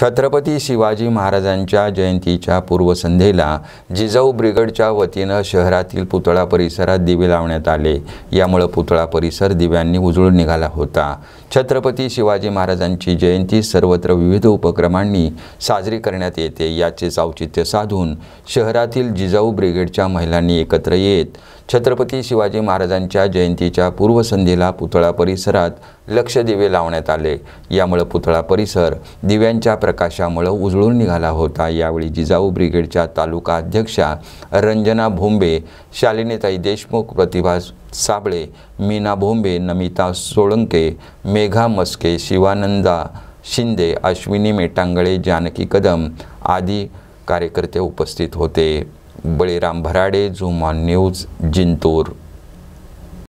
छत्रपती शिवाजी महाराजांच्या जयंतीच्या पूर्वसंध्येला जिजाऊ ब्रिगेडच्या वतीनं शहरातील पुतळा परिसरात दिवे लावण्यात आले यामुळं पुतळा परिसर दिव्यांनी उजळून निघाला होता छत्रपती शिवाजी महाराजांची जयंती सर्वत्र विविध उपक्रमांनी साजरी करण्यात येते याचेच औचित्य साधून शहरातील जिजाऊ ब्रिगेडच्या महिलांनी एकत्र येत छत्रपती शिवाजी महाराजांच्या जयंतीच्या पूर्वसंध्येला पुतळा परिसरात लक्ष दिवे लावण्यात आले यामुळं पुतळा परिसर दिव्यांच्या प्रकाशामुळं उजळून निघाला होता यावेळी जिजाऊ ब्रिगेडच्या तालुका अध्यक्षा रंजना भोंबे शालिनीताई देशमुख प्रतिभा साबळे मीना भोंबे नमिता सोळंके मेघा मस्के शिवानंदा शिंदे अश्विनी मेटांगळे जानकी कदम आदी कार्यकर्ते उपस्थित होते बळीराम भराडे झुमा न्यूज जिंतूर